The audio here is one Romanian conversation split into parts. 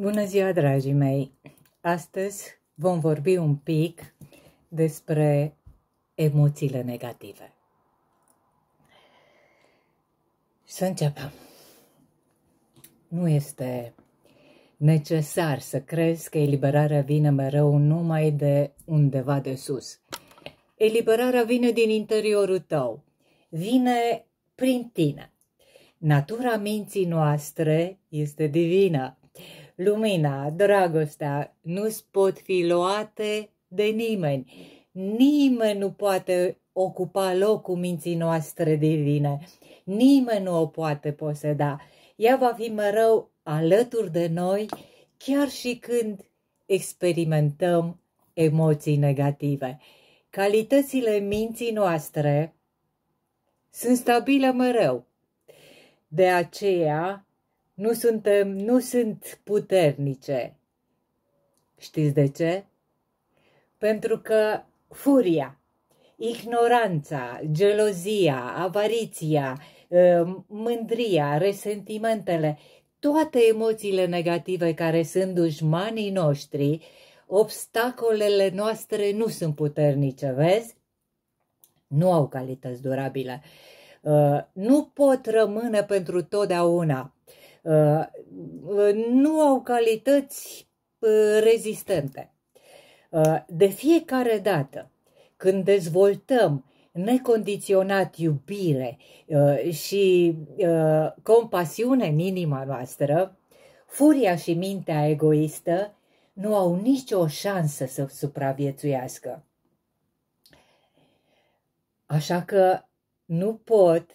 Bună ziua, dragii mei! Astăzi vom vorbi un pic despre emoțiile negative. Să începem. Nu este necesar să crezi că eliberarea vine mereu numai de undeva de sus. Eliberarea vine din interiorul tău, vine prin tine. Natura minții noastre este divină lumina, dragostea nu pot fi luate de nimeni. Nimeni nu poate ocupa locul minții noastre divine. Nimeni nu o poate poseda. Ea va fi mereu alături de noi, chiar și când experimentăm emoții negative. Calitățile minții noastre sunt stabile mereu. De aceea, nu, suntem, nu sunt puternice. Știți de ce? Pentru că furia, ignoranța, gelozia, avariția, ă, mândria, resentimentele, toate emoțiile negative care sunt dușmanii noștri, obstacolele noastre nu sunt puternice, vezi? Nu au calități durabile. Ă, nu pot rămâne pentru totdeauna Uh, uh, nu au calități uh, rezistente. De fiecare dată când dezvoltăm necondiționat iubire și compasiune în inima noastră, furia și mintea egoistă nu au nicio șansă să supraviețuiască. Așa că nu pot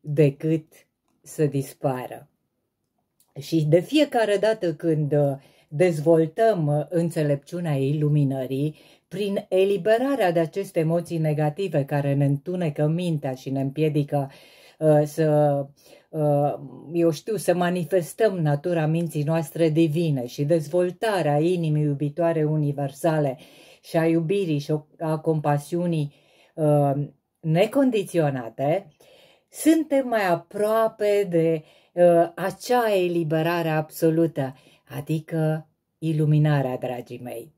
decât să dispară. Și de fiecare dată când uh, dezvoltăm uh, înțelepciunea iluminării, prin eliberarea de aceste emoții negative care ne întunecă mintea și ne împiedică uh, să, uh, eu știu, să manifestăm natura minții noastre divine și dezvoltarea inimii iubitoare universale și a iubirii și a compasiunii uh, necondiționate, suntem mai aproape de uh, Ă, acea eliberare absolută, adică iluminarea, dragii mei.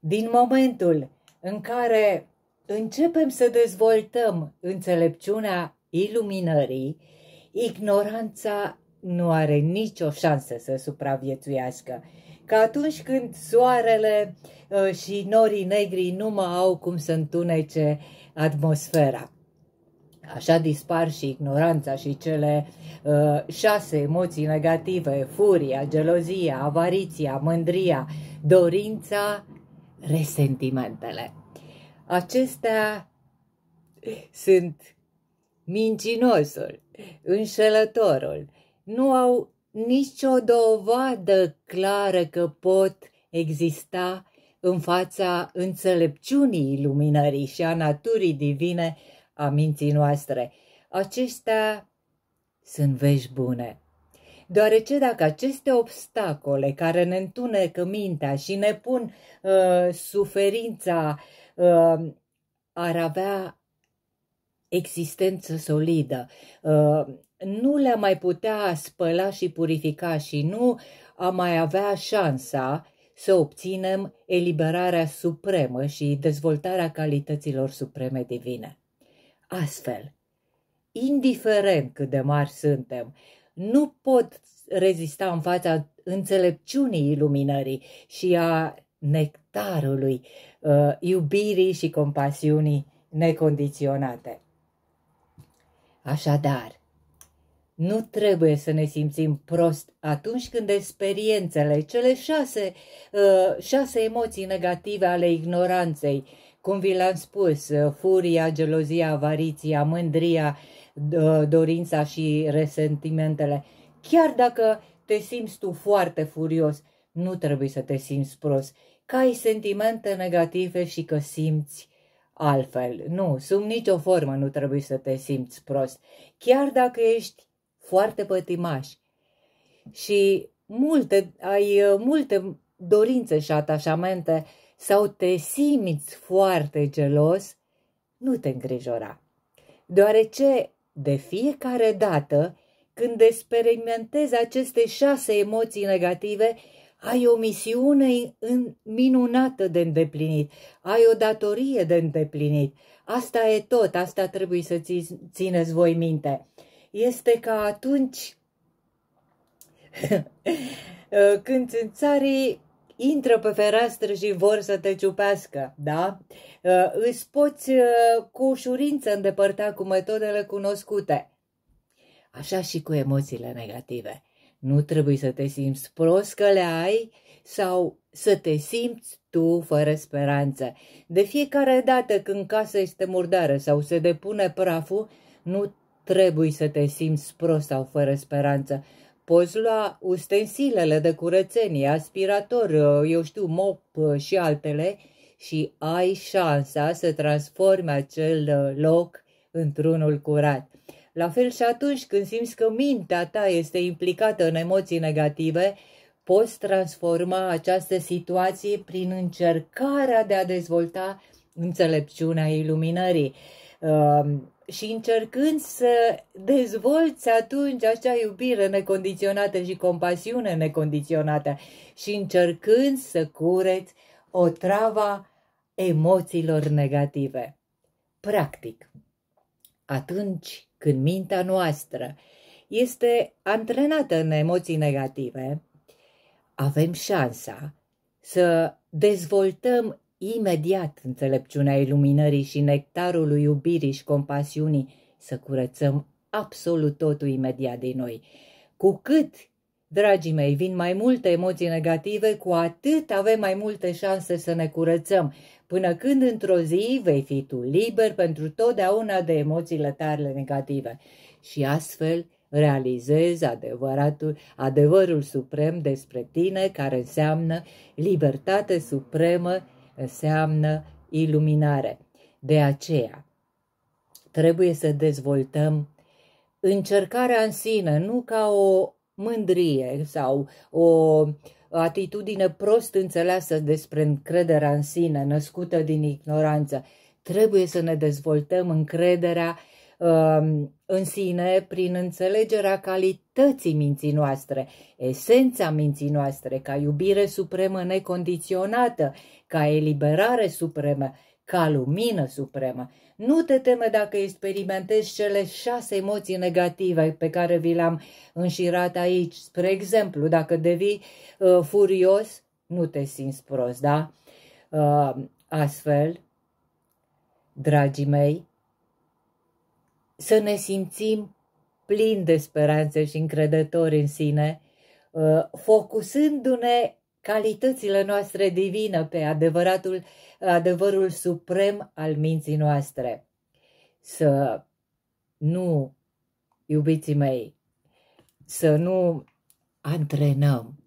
Din momentul în care începem să dezvoltăm înțelepciunea iluminării, ignoranța nu are nicio șansă să supraviețuiască. Că atunci când soarele ă, și norii negri nu mă au cum să întunece atmosfera. Așa dispar și ignoranța și cele uh, șase emoții negative, furia, gelozia, avariția, mândria, dorința, resentimentele. Acestea sunt mincinosul, înșelătorul. Nu au nicio dovadă clară că pot exista în fața înțelepciunii iluminării și a naturii divine a minții noastre. Acestea sunt vești bune. Deoarece dacă aceste obstacole care ne întunecă mintea și ne pun uh, suferința uh, ar avea existență solidă, uh, nu le mai putea spăla și purifica și nu am mai avea șansa să obținem eliberarea supremă și dezvoltarea calităților supreme divine. Astfel, indiferent cât de mari suntem, nu pot rezista în fața înțelepciunii iluminării și a nectarului uh, iubirii și compasiunii necondiționate. Așadar, nu trebuie să ne simțim prost atunci când experiențele, cele șase, uh, șase emoții negative ale ignoranței, cum vi l-am spus, uh, furia, gelozia, avariția, mândria, uh, dorința și resentimentele. Chiar dacă te simți tu foarte furios, nu trebuie să te simți prost, că ai sentimente negative și că simți altfel. Nu, sub nicio formă nu trebuie să te simți prost. Chiar dacă ești foarte pătimaș și multe, ai uh, multe dorințe și atașamente uh, sau te simți foarte gelos, nu te îngrijora, deoarece de fiecare dată când experimentezi aceste șase emoții negative, ai o misiune minunată de îndeplinit, ai o datorie de îndeplinit. Asta e tot, asta trebuie să ți, țineți voi minte. Este ca atunci când țânțarii intră pe fereastră și vor să te ciupească, da? Uh, îți poți uh, cu ușurință îndepărta cu metodele cunoscute. Așa și cu emoțiile negative. Nu trebuie să te simți prost că le ai sau să te simți tu fără speranță. De fiecare dată când casa este murdară sau se depune praful, nu trebuie să te simți prost sau fără speranță. Poți lua ustensilele de curățenie, aspirator, eu știu, mop și altele și ai șansa să transformi acel loc într-unul curat. La fel și atunci când simți că mintea ta este implicată în emoții negative, poți transforma această situație prin încercarea de a dezvolta înțelepciunea iluminării. Ehm, și încercând să dezvolți atunci acea iubire necondiționată și compasiune necondiționată și încercând să cureți o travă emoțiilor negative. Practic, atunci când mintea noastră este antrenată în emoții negative, avem șansa să dezvoltăm Imediat înțelepciunea iluminării și nectarul iubirii și compasiunii să curățăm absolut totul imediat din noi. Cu cât, dragii mei, vin mai multe emoții negative, cu atât avem mai multe șanse să ne curățăm, până când într-o zi vei fi tu liber pentru totdeauna de emoțiile tale negative. Și astfel realizezi adevăratul, adevărul suprem despre tine, care înseamnă libertate supremă înseamnă iluminare. De aceea, trebuie să dezvoltăm încercarea în sine, nu ca o mândrie sau o atitudine prost înțeleasă despre încrederea în sine, născută din ignoranță. Trebuie să ne dezvoltăm încrederea Um, în sine prin înțelegerea calității minții noastre, esența minții noastre, ca iubire supremă necondiționată, ca eliberare supremă, ca lumină supremă. Nu te teme dacă experimentezi cele șase emoții negative pe care vi le-am înșirat aici. Spre exemplu, dacă devii uh, furios, nu te simți prost, da? Uh, astfel, dragii mei, să ne simțim plini de speranță și încredători în sine, uh, focusându-ne calitățile noastre divine pe adevăratul, adevărul suprem al minții noastre. Să nu, iubiții mei, să nu antrenăm,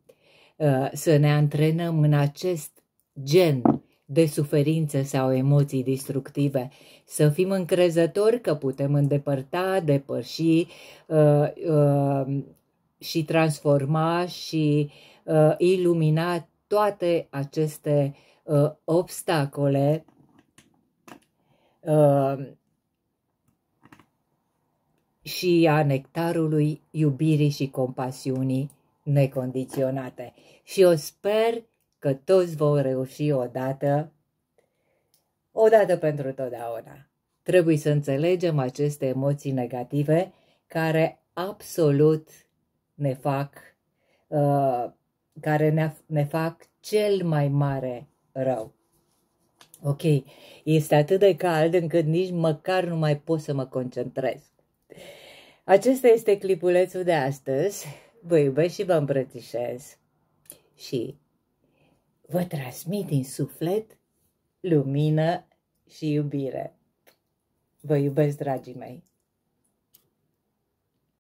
uh, să ne antrenăm în acest gen de suferințe sau emoții distructive să fim încrezători că putem îndepărta, depăși uh, uh, și transforma și uh, ilumina toate aceste uh, obstacole uh, și a nectarului iubirii și compasiunii necondiționate. Și o sper că toți vor reuși odată, odată pentru totdeauna. Trebuie să înțelegem aceste emoții negative care absolut ne fac, uh, care ne, ne fac cel mai mare rău. Ok, este atât de cald încât nici măcar nu mai pot să mă concentrez. Acesta este clipulețul de astăzi. Vă iubesc și vă îmbrățișez. Și vă transmit din suflet lumină și iubire. Vă iubesc, dragii mei!